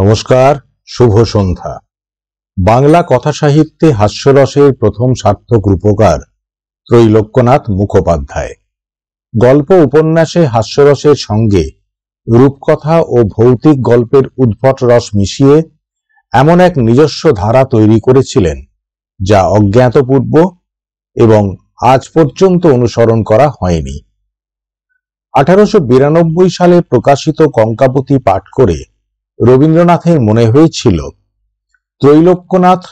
নমস্কার শুভ সন্ধ্যা বাংলা কথা সাহিত্যে হাস্যরসের প্রথম সার্থক রূপকার ত্রৈলোক্যনাথ মুখোপাধ্যায় গল্প উপন্যাসে হাস্যরসের সঙ্গে রূপকথা ও ভৌতিক গল্পের উদ্ভট রস মিশিয়ে এমন এক নিজস্ব ধারা তৈরি করেছিলেন যা অজ্ঞাতপূর্ব এবং আজ পর্যন্ত অনুসরণ করা হয়নি আঠারোশো সালে প্রকাশিত কঙ্কাবতী পাঠ করে রবীন্দ্রনাথের মনে হয়েছিল ত্রৈলোক্যনাথ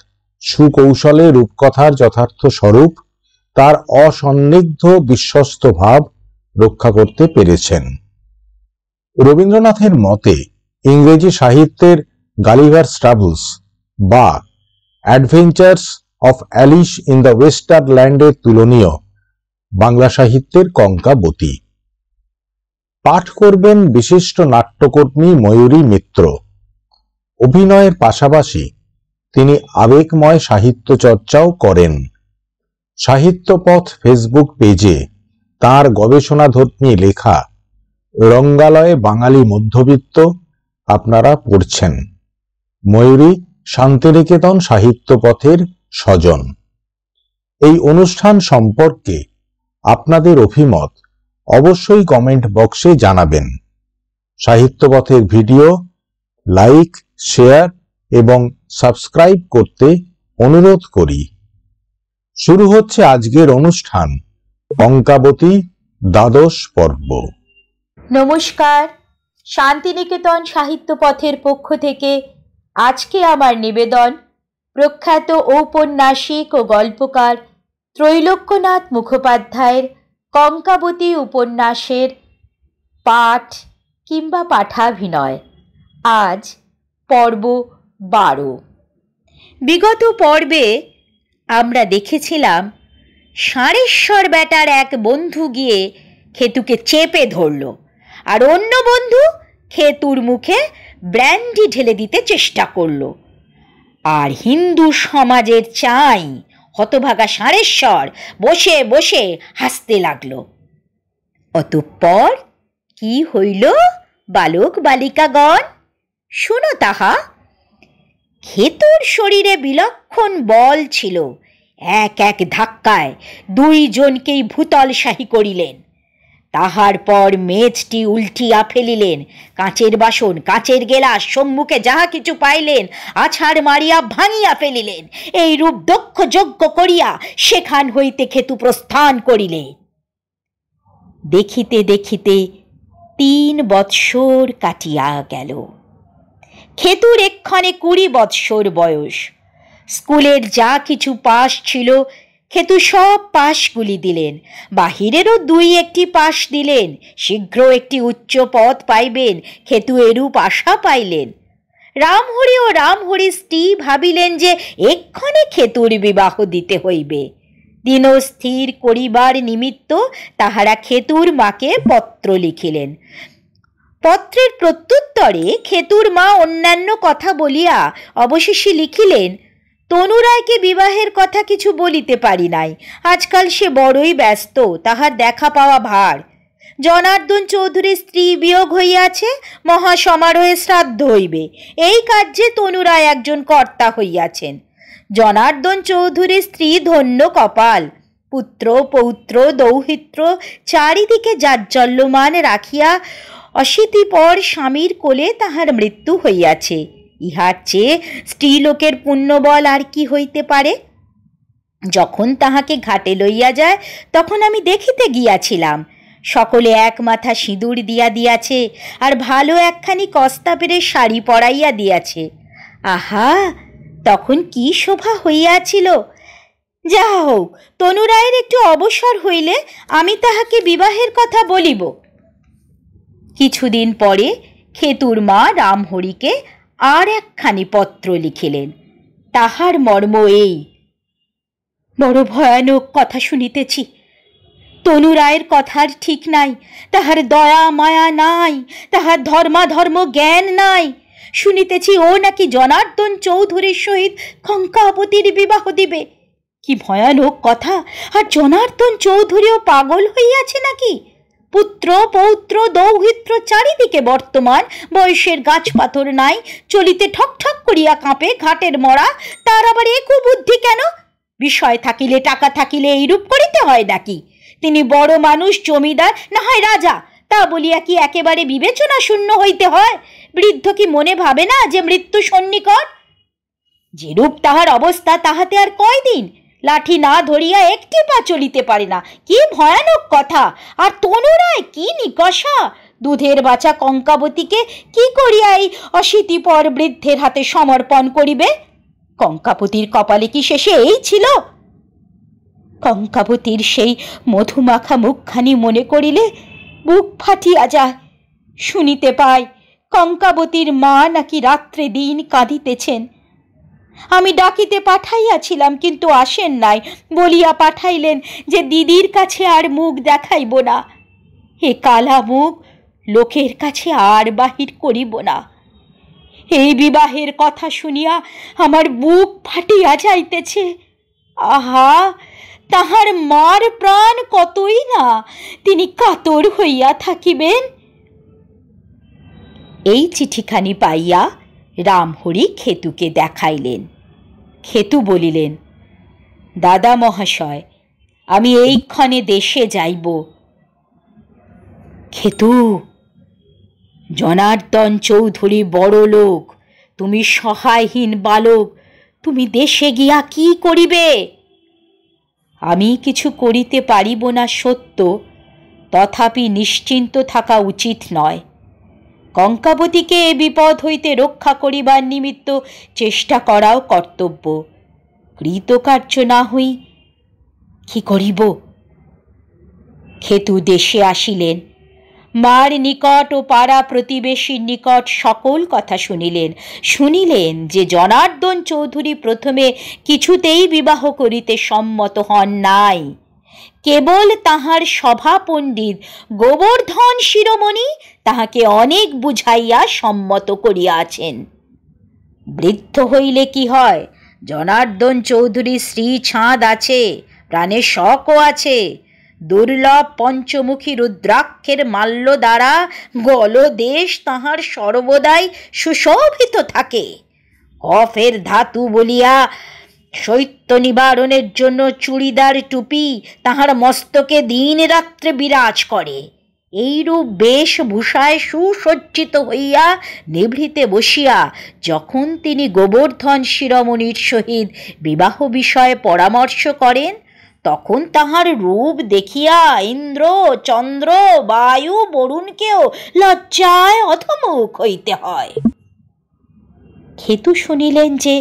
সুকৌশলে রূপকথার যথার্থ স্বরূপ তার অসন্দিগ্ধ বিশ্বস্ত ভাব রক্ষা করতে পেরেছেন রবীন্দ্রনাথের মতে ইংরেজি সাহিত্যের গালিভার স্ট্রাভলস বা adventures of Alice in the ওয়েস্টার ল্যান্ডের তুলনীয় বাংলা সাহিত্যের কঙ্কাবতী পাঠ করবেন বিশিষ্ট নাট্যকর্মী ময়ূরী মিত্র অভিনয়ের পাশাপাশি তিনি আবেগময় সাহিত্য চর্চাও করেন সাহিত্যপথ ফেসবুক পেজে তার গবেষণাধর্মী লেখা রঙ্গালয়ে বাঙালি মধ্যবিত্ত আপনারা পড়ছেন ময়ূরী শান্তিনিকেতন সাহিত্যপথের স্বজন এই অনুষ্ঠান সম্পর্কে আপনাদের অভিমত অবশ্যই কমেন্ট বক্সে জানাবেন সাহিত্যপথের ভিডিও লাইক শেয়ার এবং সাবস্ক্রাইব করতে অনুরোধ করি শুরু হচ্ছে আজকের অনুষ্ঠান অঙ্কাবতী দ্বাদশ পর্ব নমস্কার শান্তিনিকেতন সাহিত্য পথের পক্ষ থেকে আজকে আমার নিবেদন প্রখ্যাত ঔপন্যাসিক ও গল্পকার ত্রৈলোক্যনাথ মুখোপাধ্যায়ের কঙ্কাবতী উপন্যাসের পাঠ কিংবা পাঠাভিনয় আজ পর্ব বারো বিগত পর্বে আমরা দেখেছিলাম সাড়েশ্বর বেটার এক বন্ধু গিয়ে খেতুকে চেপে ধরল আর অন্য বন্ধু খেতুর মুখে ব্র্যান্ডি ঢেলে দিতে চেষ্টা করল আর হিন্দু সমাজের চাই হতভাগা সাঁড়েশ্বর বসে বসে হাসতে লাগল অতঃপর কি হইল বালক বালিকাগণ শোনো তাহা খেতুর শরীরে বিলক্ষণ বল ছিল এক এক ধাক্কায় দুইজনকেই ভূতলশাহী করিলেন তাহার পর মেজটি উল্টিয়া ফেলিলেন কাঁচের বাসন কাঁচের গেলাস সম্মুখে যাহা কিছু পাইলেন আছাড় মারিয়া ভাঙিয়া ফেলিলেন এই রূপ দক্ষ যজ্ঞ করিয়া সেখান হইতে খেতু প্রস্থান করিলেন দেখিতে দেখিতে তিন বৎসর কাটিয়া গেল খেতুর এক্ষণে কুড়ি বৎসর বয়স স্কুলের যা কিছু পাশ ছিল খেতু সব পাশগুলি দিলেন বাহিরেরও দুই একটি পাশ দিলেন শীঘ্র একটি উচ্চ পথ পাইবেন খেতু এরূপ আশা পাইলেন রামহরি ও রামহরি স্ত্রী ভাবিলেন যে এক্ষণে খেতুর বিবাহ দিতে হইবে দিন স্থির করিবার নিমিত্ত তাহারা খেতুর মাকে পত্র লিখিলেন পত্রের প্রত্যুত্তরে খেতুর মা অন্যান্য কথা বলিয়া অবশেষে লিখিলেন তনু রায়কে বিবাহের কথা কিছু বলিতে পারি নাই আজকাল সে বড়ই ব্যস্ত তাহার দেখা পাওয়া ভার জনার্দন চৌধুরীর স্ত্রী বিয়োগ হইয়াছে মহা সমারোহে শ্রাদ্ধ হইবে এই কার্যে তনুরায় একজন কর্তা হইয়াছেন জনার্দন চৌধুরীর স্ত্রী ধন্য কপাল পুত্র পৌত্র দৌহিত্র চারিদিকে জাজ্জল্যমান রাখিয়া অশীতিপর স্বামীর কোলে তাহার মৃত্যু হইয়াছে ইহার চেয়ে স্ত্রীলোকের পুণ্যবল আর কি হইতে পারে যখন তাহাকে ঘাটে লইয়া যায় তখন আমি দেখিতে গিয়াছিলাম সকলে এক মাথা সিঁদুর দিয়া দিয়াছে আর ভালো একখানি পেরে শাড়ি পরাইয়া দিয়াছে আহা তখন কি শোভা হইয়াছিল যা হোক তনুরায়ের একটু অবসর হইলে আমি তাহাকে বিবাহের কথা বলিব কিছুদিন পরে খেতুর মা রামহরিকে আর একখানি পত্র লিখিলেন তাহার মর্ম এই বড় ভয়ানক কথা শুনিতেছি তনু রায়ের কথার ঠিক নাই তাহার দয়া মায়া নাই তাহার ধর্মাধর্ম জ্ঞান নাই শুনিতেছি ও নাকি জনার্দন চৌধুরীর সহিত খঙ্কাপতির বিবাহ দিবে কি ভয়ানক কথা আর জনার্দন চৌধুরীও পাগল হইয়াছে নাকি পুত্র পৌত্র দৌহিত্র চারিদিকে বর্তমান বয়সের গাছ পাথর নাই চলিতে ঠকঠক করিয়া কাঁপে ঘাটের মরা তার আবার একু বুদ্ধি কেন বিষয় থাকিলে টাকা থাকিলে এইরূপ করিতে হয় নাকি তিনি বড় মানুষ জমিদার না হয় রাজা তা বলিয়া কি একেবারে বিবেচনা শূন্য হইতে হয় বৃদ্ধ কি মনে ভাবে না যে মৃত্যু সন্নিকট যেরূপ তাহার অবস্থা তাহাতে আর কয়দিন দিন লাঠি না ধরিয়া একটি পা চলিতে পারে না কি ভয়ানক কথা আর তনুরায় কি নিকষা দুধের বাছা কঙ্কাবতীকে কি করিয়া এই অশীতিপর বৃদ্ধের হাতে সমর্পণ করিবে কঙ্কাপতির কপালে কি শেষে এই ছিল কঙ্কাবতীর সেই মধুমাখা মুখখানি মনে করিলে বুক ফাটিয়া যায় শুনিতে পায় কঙ্কাবতীর মা নাকি রাত্রে দিন কাঁদিতেছেন আমি ডাকিতে পাঠাইয়াছিলাম কিন্তু আসেন নাই বলিয়া পাঠাইলেন যে দিদির কাছে আর মুখ দেখাইব না এ কালা মুখ লোকের কাছে আর বাহির করিব না এই বিবাহের কথা শুনিয়া আমার বুক ফাটিয়া যাইতেছে আহা তাহার মার প্রাণ কতই না তিনি কাতর হইয়া থাকিবেন এই চিঠিখানি পাইয়া রামহরি খেতুকে দেখাইলেন খেতু বলিলেন দাদা মহাশয় আমি এইক্ষণে দেশে যাইব খেতু জনার্দন চৌধুরী বড় লোক তুমি সহায়হীন বালক তুমি দেশে গিয়া কি করিবে আমি কিছু করিতে পারিব না সত্য তথাপি নিশ্চিন্ত থাকা উচিত নয় কঙ্কাবতীকে এ বিপদ হইতে রক্ষা করিবার নিমিত্ত চেষ্টা করাও কর্তব্য কৃতকার্য না হই কি করিব খেতু দেশে আসিলেন মার নিকট ও পাড়া প্রতিবেশীর নিকট সকল কথা শুনিলেন শুনিলেন যে জনার্দন চৌধুরী প্রথমে কিছুতেই বিবাহ করিতে সম্মত হন নাই কেবল তাহার সভা পণ্ডিত গোবর্ধন শিরোমণি তাহাকে অনেক বুঝাইয়া সম্মত করিয়াছেন বৃদ্ধ হইলে কি হয় জনার্দন চৌধুরী শ্রী ছাঁদ আছে প্রাণে শকও আছে দুর্লভ পঞ্চমুখী রুদ্রাক্ষের মাল্য দ্বারা গলদেশ তাহার সর্বদাই সুশোভিত থাকে কফের ধাতু বলিয়া শৈত্য নিবারণের জন্য চুড়িদার টুপি তাহার মস্তকে দিন রাত্রে বিরাজ করে এইরূপ বেশভূষায় সুসজ্জিত হইয়া নিভৃতে বসিয়া যখন তিনি গোবর্ধন শিরোমণির সহিত বিবাহ বিষয়ে পরামর্শ করেন তখন তাহার রূপ দেখিয়া ইন্দ্র চন্দ্র বায়ু বরুণকেও লজ্জায় অধমুখ হইতে হয় খেতু শুনিলেন যে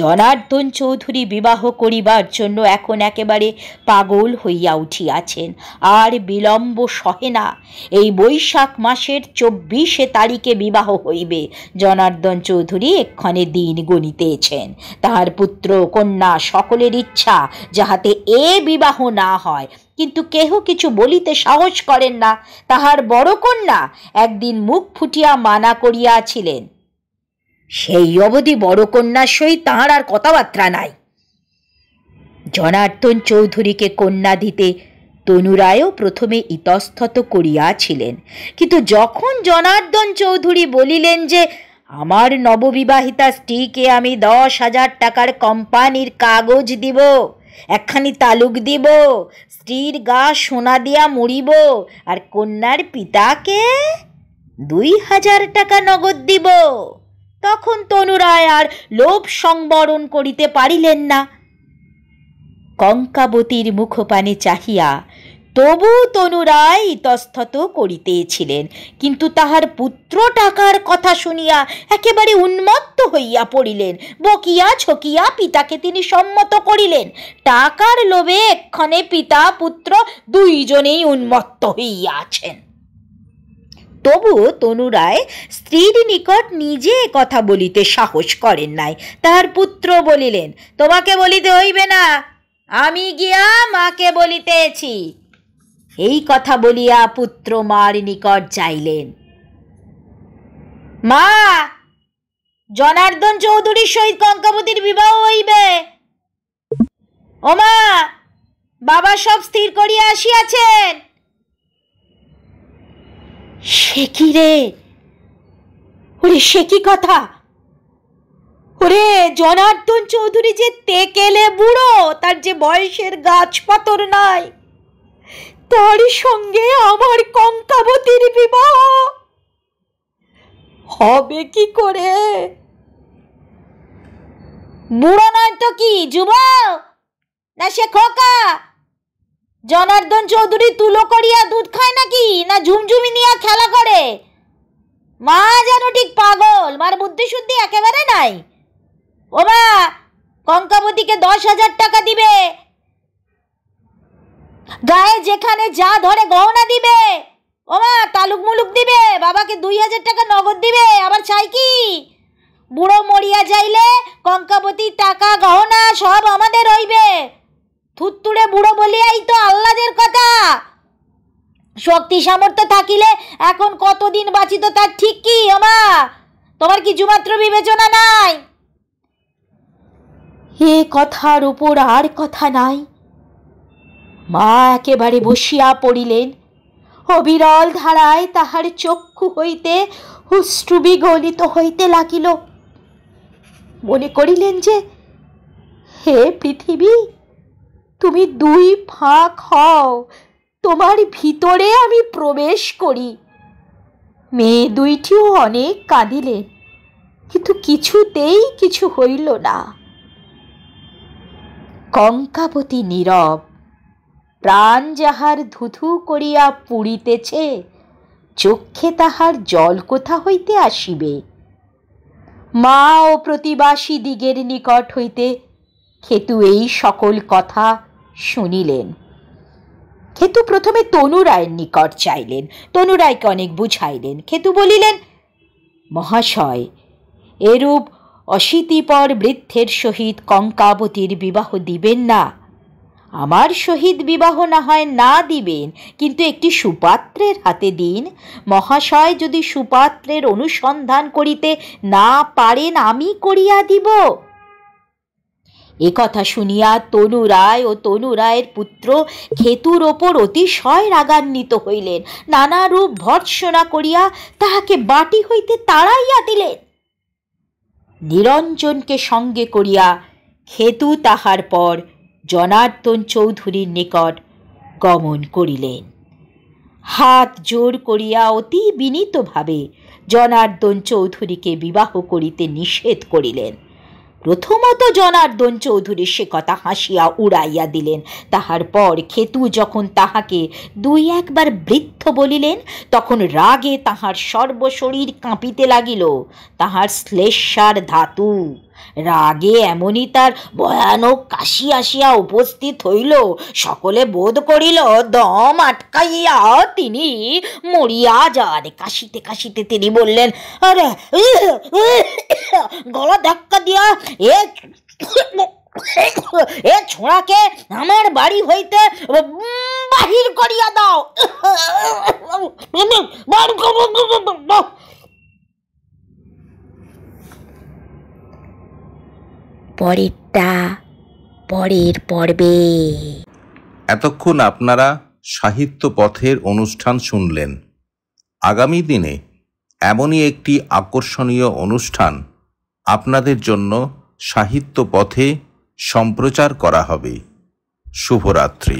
জনার্দন চৌধুরী বিবাহ করিবার জন্য এখন একেবারে পাগল হইয়া উঠিয়াছেন আর বিলম্ব সহে না এই বৈশাখ মাসের চব্বিশে তারিখে বিবাহ হইবে জনার্দন চৌধুরী এক্ষণে দিন গণিতেছেন তাহার পুত্র কন্যা সকলের ইচ্ছা যাহাতে এ বিবাহ না হয় কিন্তু কেহ কিছু বলিতে সাহস করেন না তাহার বড় কন্যা একদিন মুখ ফুটিয়া মানা করিয়াছিলেন সেই অবধি বড় কন্যার সহিত তাঁহার আর কথাবার্তা নাই জনার্দন চৌধুরীকে কন্যা দিতে তনুরায়ও প্রথমে ইতস্তত করিয়াছিলেন কিন্তু যখন জনার্দন চৌধুরী বলিলেন যে আমার নববিবাহিতা স্ত্রীকে আমি দশ হাজার টাকার কোম্পানির কাগজ দিব একখানি তালুক দিব স্ত্রীর গা সোনা দিয়া মরিব আর কন্যার পিতাকে দুই হাজার টাকা নগদ দিব তখন তনুরায় আর লোভ সংবরণ করিতে পারিলেন না কঙ্কাবতীর মুখপানে চাহিয়া তবু তনুরায় ইতস্তত করিতেছিলেন কিন্তু তাহার পুত্র টাকার কথা শুনিয়া একেবারে উন্মত্ত হইয়া পড়িলেন বকিয়া ছকিয়া পিতাকে তিনি সম্মত করিলেন টাকার লোভে এক্ষণে পিতা পুত্র দুইজনেই উন্মত্ত হইয়া আছেন তবু তনু রায় স্ত্রীর নিকট নিজে কথা বলিতে সাহস করেন নাই তাহার পুত্র বলিলেন তোমাকে বলিতে হইবে না আমি গিয়া মাকে বলিতেছি এই কথা বলিয়া পুত্র মার নিকট যাইলেন মা জনার্দন চৌধুরীর সহিত কঙ্কাবতীর বিবাহ হইবে ও মা বাবা সব স্থির করিয়া আসিয়াছেন সে কি রে ওরে সে কি কথা ওরে জনার্দন চৌধুরী যে তেকেলে বুড়ো তার যে বয়সের গাছ পাতর নাই তার সঙ্গে আমার কঙ্কাবতীর বিবাহ হবে কি করে বুড়ো নয় তো কি যুব না সে খোকা জনার্দন চৌধুরী তুলো করিয়া দুধ খায় নাকি না ঝুমঝুমি নিয়ে খেলা করে মা যেন ঠিক পাগল মার বুদ্ধি শুদ্ধি একেবারে নাই ও মা কঙ্কাবতীকে দশ হাজার টাকা দিবে গায়ে যেখানে যা ধরে গহনা দিবে ও মা তালুক মুলুক দিবে বাবাকে দুই হাজার টাকা নগদ দিবে আবার চাই কি বুড়ো মরিয়া যাইলে কঙ্কাবতীর টাকা গহনা সব আমাদের রইবে থুত্তুড়ে বুড়ো বলিয়াই তো আল্লাদের কথা শক্তি সামর্থ্য থাকিলে এখন কতদিন বাঁচিত তার ঠিক কি আমা তোমার কিছুমাত্র বিবেচনা নাই এ কথার উপর আর কথা নাই মা একেবারে বসিয়া পড়িলেন অবিরল ধারায় তাহার চক্ষু হইতে অশ্রু বিগলিত হইতে লাগিল মনে করিলেন যে হে পৃথিবী তুমি দুই ফাঁক হও তোমার ভিতরে আমি প্রবেশ করি মেয়ে দুইটিও অনেক কাঁদিলেন কিন্তু কিছুতেই কিছু হইল না কঙ্কাবতী নীরব প্রাণ যাহার ধুধু করিয়া পুড়িতেছে চক্ষে তাহার জল কোথা হইতে আসিবে মা ও প্রতিবাসী দিগের নিকট হইতে খেতু এই সকল কথা শুনিলেন খেতু প্রথমে তনুরায়ের নিকট চাইলেন তনুরায়কে অনেক বুঝাইলেন খেতু বলিলেন মহাশয় এরূপ অশীতিপর বৃদ্ধের সহিত কঙ্কাবতীর বিবাহ দিবেন না আমার সহিত বিবাহ না হয় না দিবেন কিন্তু একটি সুপাত্রের হাতে দিন মহাশয় যদি সুপাত্রের অনুসন্ধান করিতে না পারেন আমি করিয়া দিব কথা শুনিয়া তনু রায় ও তনু রায়ের পুত্র খেতুর ওপর অতিশয় রাগান্বিত হইলেন নানারূপ ভর্ৎসনা করিয়া তাহাকে বাটি হইতে তাড়াইয়া দিলেন নিরঞ্জনকে সঙ্গে করিয়া খেতু তাহার পর জনার্দন চৌধুরীর নিকট গমন করিলেন হাত জোর করিয়া অতি বিনীতভাবে জনার্দন চৌধুরীকে বিবাহ করিতে নিষেধ করিলেন প্রথমত জনার্দন চৌধুরী সে কথা হাসিয়া উড়াইয়া দিলেন তাহার পর খেতু যখন তাহাকে দুই একবার বৃত্ত পার্থ বলিলেন তখন রাগে তাহার সর্বশরীর কাঁপিতে লাগিল তাহার শ্লেষার ধাতু রাগে এমনই তার ভয়ানক কাশি আসিয়া উপস্থিত হইল সকলে বোধ করিল দম আটকাইয়া তিনি মরিয়া যান কাশিতে কাশিতে তিনি বললেন আরে গলা ধাক্কা দিয়া এ ছোঁড়াকে আমার বাড়ি হইতে বাহির করিয়া দাও পরেরটা পরের পর্বে এতক্ষণ আপনারা সাহিত্য পথের অনুষ্ঠান শুনলেন আগামী দিনে এমনই একটি আকর্ষণীয় অনুষ্ঠান আপনাদের জন্য সাহিত্য পথে সম্প্রচার করা হবে শুভরাত্রি